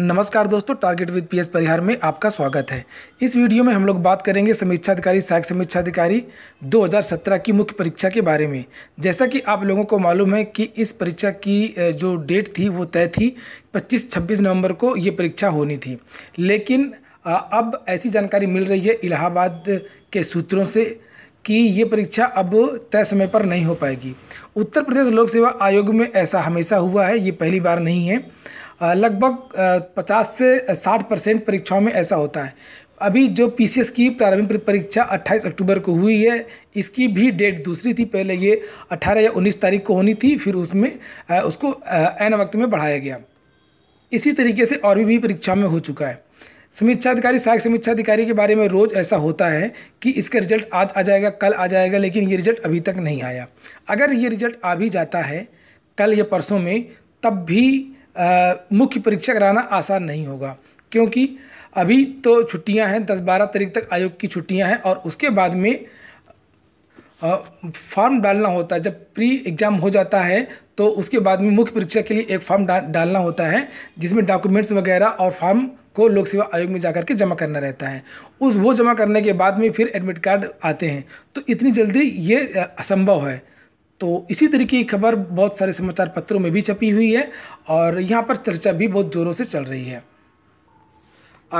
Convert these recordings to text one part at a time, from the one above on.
नमस्कार दोस्तों target with PS परिहार में आपका स्वागत है इस वीडियो में हम लोग बात करेंगे समीक्षा अधिकारी सहायक समीक्षाधिकारी 2017 की मुख्य परीक्षा के बारे में जैसा कि आप लोगों को मालूम है कि इस परीक्षा की जो डेट थी वो तय थी 25-26 नवंबर को ये परीक्षा होनी थी लेकिन अब ऐसी जानकारी मिल रही है इलाहाबाद के सूत्रों से कि ये परीक्षा अब तय समय पर नहीं हो पाएगी उत्तर प्रदेश लोक सेवा आयोग में ऐसा हमेशा हुआ है ये पहली बार नहीं है लगभग 50 से 60 परसेंट परीक्षाओं में ऐसा होता है अभी जो पी की प्रारंभिक परीक्षा 28 अक्टूबर को हुई है इसकी भी डेट दूसरी थी पहले ये 18 या 19 तारीख को होनी थी फिर उसमें उसको एन वक्त में बढ़ाया गया इसी तरीके से और भी परीक्षा में हो चुका है समीक्षा अधिकारी सहायक समीक्षा अधिकारी के बारे में रोज़ ऐसा होता है कि इसका रिजल्ट आज आ जाएगा कल आ जाएगा लेकिन ये रिजल्ट अभी तक नहीं आया अगर ये रिजल्ट आ भी जाता है कल या परसों में तब भी मुख्य परीक्षा कराना आसान नहीं होगा क्योंकि अभी तो छुट्टियां हैं दस बारह तारीख तक आयोग की छुट्टियां हैं और उसके बाद में फॉर्म डालना होता है जब प्री एग्ज़ाम हो जाता है तो उसके बाद में मुख्य परीक्षा के लिए एक फॉर्म डा, डालना होता है जिसमें डॉक्यूमेंट्स वगैरह और फॉर्म को लोक सेवा आयोग में जाकर के जमा करना रहता है उस वो जमा करने के बाद में फिर एडमिट कार्ड आते हैं तो इतनी जल्दी ये असंभव है तो इसी तरीके की खबर बहुत सारे समाचार पत्रों में भी छपी हुई है और यहाँ पर चर्चा भी बहुत ज़ोरों से चल रही है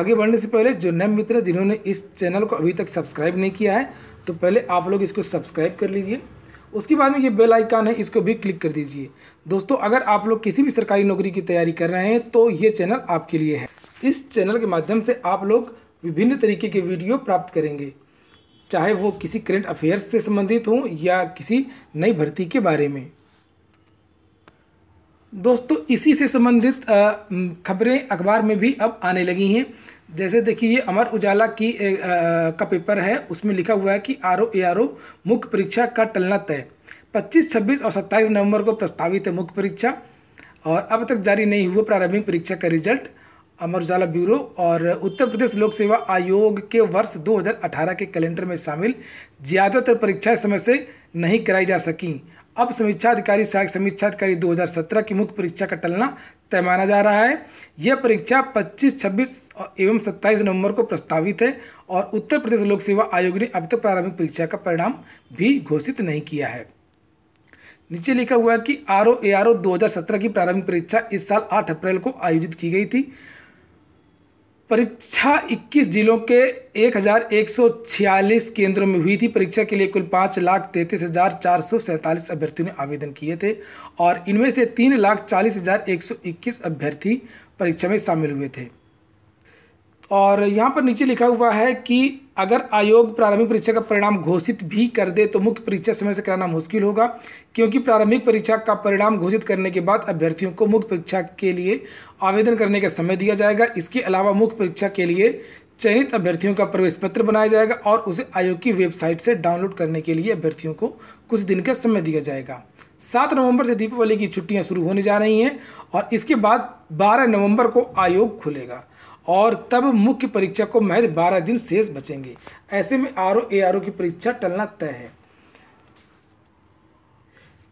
आगे बढ़ने से पहले जो नए मित्र जिन्होंने इस चैनल को अभी तक सब्सक्राइब नहीं किया है तो पहले आप लोग इसको सब्सक्राइब कर लीजिए उसके बाद में ये बेल आइकन है इसको भी क्लिक कर दीजिए दोस्तों अगर आप लोग किसी भी सरकारी नौकरी की तैयारी कर रहे हैं तो ये चैनल आपके लिए है इस चैनल के माध्यम से आप लोग विभिन्न तरीके के वीडियो प्राप्त करेंगे चाहे वो किसी करंट अफेयर्स से संबंधित हों या किसी नई भर्ती के बारे में दोस्तों इसी से संबंधित खबरें अखबार में भी अब आने लगी हैं जैसे देखिए ये अमर उजाला की आ, का पेपर है उसमें लिखा हुआ है कि R O A R O मुख्य परीक्षा का टलना तय 25, 26 और 27 नवंबर को प्रस्तावित है मुख्य परीक्षा और अब तक जारी नहीं हुआ प्रारंभिक परीक्षा का रिजल्ट अमर उजाला ब्यूरो और उत्तर प्रदेश लोक सेवा आयोग के वर्ष 2018 के कैलेंडर में शामिल ज़्यादातर परीक्षाएं समय से नहीं कराई जा सकी अब समीक्षा अधिकारी सहायक समीक्षा अधिकारी 2017 की मुख्य परीक्षा का टलना तय माना जा रहा है यह परीक्षा 25, 26 एवं 27 नवंबर को प्रस्तावित है और उत्तर प्रदेश लोक सेवा आयोग ने अब तक तो प्रारंभिक परीक्षा का परिणाम भी घोषित नहीं किया है नीचे लिखा हुआ है कि R O A R O दो की प्रारंभिक परीक्षा इस साल आठ अप्रैल को आयोजित की गई थी परीक्षा 21 जिलों के 1146 केंद्रों में हुई थी परीक्षा के लिए कुल पाँच लाख तैंतीस हज़ार चार सौ सैंतालीस अभ्यर्थियों ने आवेदन किए थे और इनमें से तीन लाख चालीस हज़ार एक सौ इक्कीस अभ्यर्थी परीक्षा में शामिल हुए थे और यहाँ पर नीचे लिखा हुआ है कि अगर आयोग प्रारंभिक परीक्षा का परिणाम घोषित भी कर दे तो मुख्य परीक्षा समय से कराना मुश्किल होगा क्योंकि प्रारंभिक परीक्षा का परिणाम घोषित करने के बाद अभ्यर्थियों को मुख्य परीक्षा के लिए आवेदन करने का समय दिया जाएगा इसके अलावा मुख्य परीक्षा के लिए चयनित अभ्यर्थियों का प्रवेश पत्र बनाया जाएगा और उसे आयोग की वेबसाइट से डाउनलोड करने के लिए अभ्यर्थियों को कुछ दिन का समय दिया जाएगा सात नवंबर से दीपावली की छुट्टियां शुरू होने जा रही हैं और इसके बाद बारह नवंबर को आयोग खुलेगा और तब मुख्य परीक्षा को महज बारह दिन शेष बचेंगे ऐसे में R O A R O की परीक्षा टलना तय है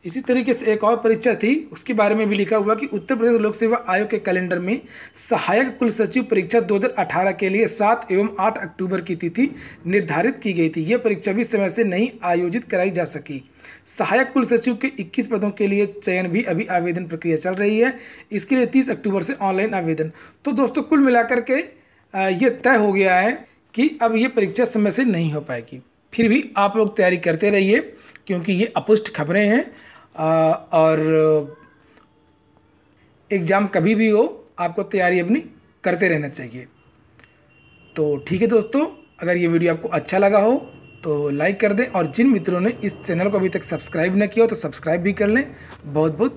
इसी तरीके से एक और परीक्षा थी उसके बारे में भी लिखा हुआ कि उत्तर प्रदेश लोक सेवा आयोग के कैलेंडर में सहायक कुल सचिव परीक्षा 2018 के लिए 7 एवं 8 अक्टूबर की तिथि निर्धारित की गई थी यह परीक्षा भी समय से नहीं आयोजित कराई जा सकी सहायक कुल सचिव के 21 पदों के लिए चयन भी अभी आवेदन प्रक्रिया चल रही है इसके लिए तीस अक्टूबर से ऑनलाइन आवेदन तो दोस्तों कुल मिलाकर के ये तय हो गया है कि अब ये परीक्षा समय से नहीं हो पाएगी फिर भी आप लोग तैयारी करते रहिए क्योंकि ये अपुष्ट खबरें हैं और एग्ज़ाम कभी भी हो आपको तैयारी अपनी करते रहना चाहिए तो ठीक है दोस्तों अगर ये वीडियो आपको अच्छा लगा हो तो लाइक कर दें और जिन मित्रों ने इस चैनल को अभी तक सब्सक्राइब ना किया हो तो सब्सक्राइब भी कर लें बहुत बहुत